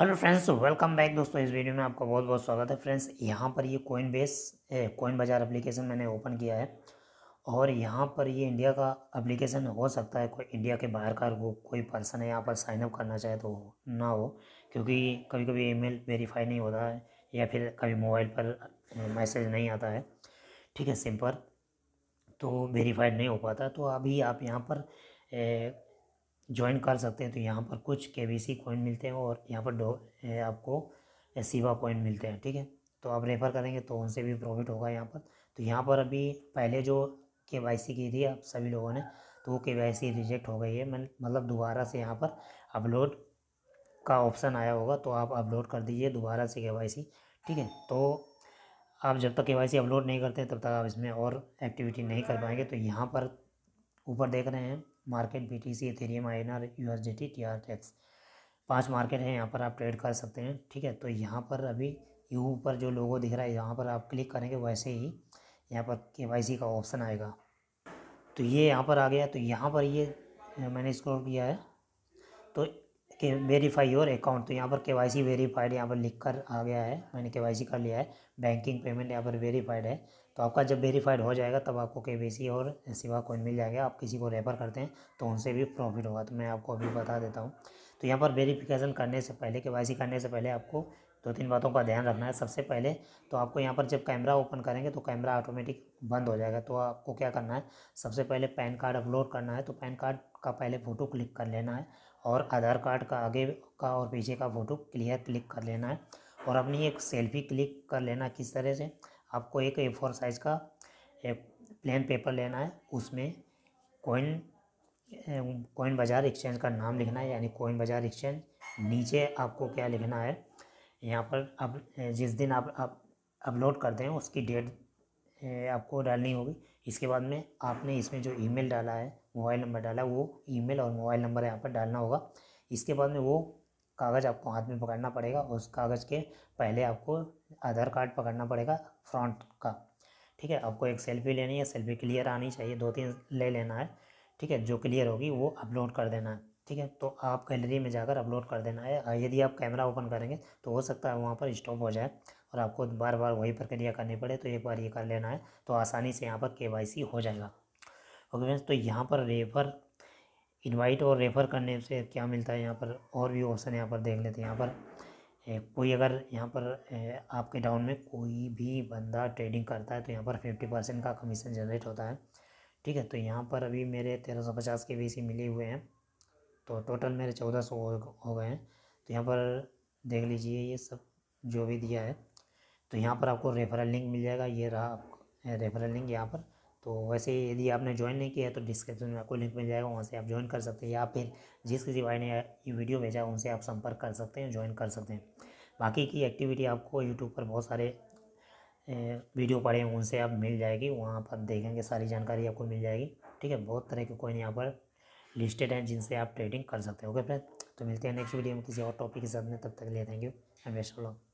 hello friends तो welcome back दोस्तों इस वीडियो में आपका बहुत बहुत स्वागत है फ्रेंड्स यहाँ पर ये कोइन बेस कोइन बाज़ार एप्लीकेशन मैंने ओपन किया है और यहाँ पर ये इंडिया का एप्लीकेशन हो सकता है कोई इंडिया के बाहर का वो कोई पर्सन है यहाँ पर साइनअप करना चाहे तो ना हो क्योंकि कभी कभी ईमेल वेरीफाई नहीं होता है या फिर कभी मोबाइल पर मैसेज नहीं आता है ठीक है सिम पर तो वेरीफाइड नहीं हो पाता तो अभी आप यहाँ पर ज्वाइन कर सकते हैं तो यहाँ पर कुछ के वी सी कॉइन मिलते हैं और यहाँ पर डो आपको सीवा कॉइन मिलते हैं ठीक है तो आप रेफ़र करेंगे तो उनसे भी प्रॉफिट होगा यहाँ पर तो यहाँ पर अभी पहले जो के वाई सी की थी आप सभी लोगों ने तो वो के वाई सी रिजेक्ट हो गई है मतलब दोबारा से यहाँ पर अपलोड का ऑप्शन आया होगा तो आप अपलोड कर दीजिए दोबारा से के वाई सी ठीक है तो आप जब तक के वाई सी अपलोड नहीं करते तब तक आप इसमें और एक्टिविटी नहीं कर पाएंगे तो यहाँ पर ऊपर देख रहे हैं market B T C ethereum I N R U S D T T R X पाँच मार्केट हैं यहाँ पर आप ट्रेड कर सकते हैं ठीक है तो यहाँ पर अभी यू पर जो लोगो दिख रहा है यहाँ पर आप क्लिक करेंगे वैसे ही यहाँ पर के वाई सी का ऑप्शन आएगा तो ये यहाँ पर आ गया तो यहाँ पर ये मैंने इसको किया है तो के वेरीफाई योर अकाउंट तो यहाँ पर के वाई सी वेरीफाइड यहाँ पर लिख कर आ गया है मैंने के वाई सी कर लिया है बैंकिंग पेमेंट यहाँ पर वेरीफाइड है तो आपका जब वेरीफाइड हो जाएगा तब आपको के वाई सी और सिवा कोइन मिल जाएगा आप किसी को रेफर करते हैं तो उनसे भी प्रॉफिट होगा तो मैं आपको अभी बता देता हूँ तो यहाँ पर वेरीफिकेशन करने से पहले के वाई सी करने से पहले आपको दो तीन बातों का ध्यान रखना है सबसे पहले तो आपको यहाँ पर जब कैमरा ओपन करेंगे तो कैमरा ऑटोमेटिक बंद हो जाएगा तो आपको क्या करना है सबसे पहले पैन कार्ड अपलोड करना है तो पैन कार्ड का पहले फ़ोटो क्लिक कर लेना है और आधार कार्ड का आगे का और पीछे का फ़ोटो क्लियर क्लिक कर लेना है और अपनी एक सेल्फ़ी क्लिक कर लेना किस तरह से आपको एक ए फोर साइज़ का एक प्लेन पेपर लेना है उसमें कोइन कोइन बाज़ार एक्सचेंज का नाम लिखना है यानी कोइन बाज़ार एक्सचेंज नीचे आपको क्या लिखना है यहाँ पर अब जिस दिन आप आप अपलोड कर दें उसकी डेट आपको डालनी होगी इसके बाद में आपने इसमें जो ईमेल डाला है मोबाइल नंबर डाला है वो ईमेल और मोबाइल नंबर यहाँ पर डालना होगा इसके बाद में वो कागज़ आपको हाथ में पकड़ना पड़ेगा उस कागज़ के पहले आपको आधार कार्ड पकड़ना पड़ेगा फ्रंट का ठीक है आपको एक सेल्फी लेनी है सेल्फी क्लियर आनी चाहिए दो तीन ले लेना है ठीक है जो क्लियर होगी वो अपलोड कर देना है ठीक है तो आप गैलरी में जाकर अपलोड कर देना है यदि आप कैमरा ओपन करेंगे तो हो सकता है वहाँ पर स्टॉप हो जाए और आपको बार बार वही प्रक्रिया करनी पड़े तो एक बार ये कर लेना है तो आसानी से यहाँ पर के हो जाएगा ओके फ्रेंड्स तो यहाँ पर रेफर इनवाइट और रेफ़र करने से क्या मिलता है यहाँ पर और भी ऑप्शन यहाँ पर देख लेते हैं यहाँ पर कोई अगर यहाँ पर आपके डाउन में कोई भी बंदा ट्रेडिंग करता है तो यहाँ पर फिफ्टी परसेंट का कमीशन जनरेट होता है ठीक है तो यहाँ पर अभी मेरे तेरह सौ पचास के बीस ही मिले हुए हैं तो टोटल मेरे चौदह सौ हो गए हैं तो यहाँ पर देख लीजिए ये सब जो भी दिया है तो यहाँ पर आपको रेफरल लिंक मिल जाएगा ये रहा आपको रेफरल लिंक यहाँ पर तो वैसे यदि आपने ज्वाइन नहीं किया है तो डिस्क्रिप्शन में आपको लिंक मिल जाएगा वहाँ से आप ज्वाइन कर सकते हैं या फिर जिस किसी भाई ने ये वीडियो भेजा है उनसे आप संपर्क कर सकते हैं ज्वाइन कर सकते हैं बाकी की एक्टिविटी आपको यूट्यूब पर बहुत सारे वीडियो पड़े हैं उनसे आप मिल जाएगी वहाँ पर देखेंगे सारी जानकारी आपको मिल जाएगी ठीक है बहुत तरह के कोई यहाँ पर लिस्टेड हैं जिनसे आप ट्रेडिंग कर सकते हो ओके फ्रेंड तो मिलते हैं नेक्स्ट वीडियो में किसी और टॉपिक के साथ में तब तक ले थैंक यू एंड वेस्ट ब्लॉग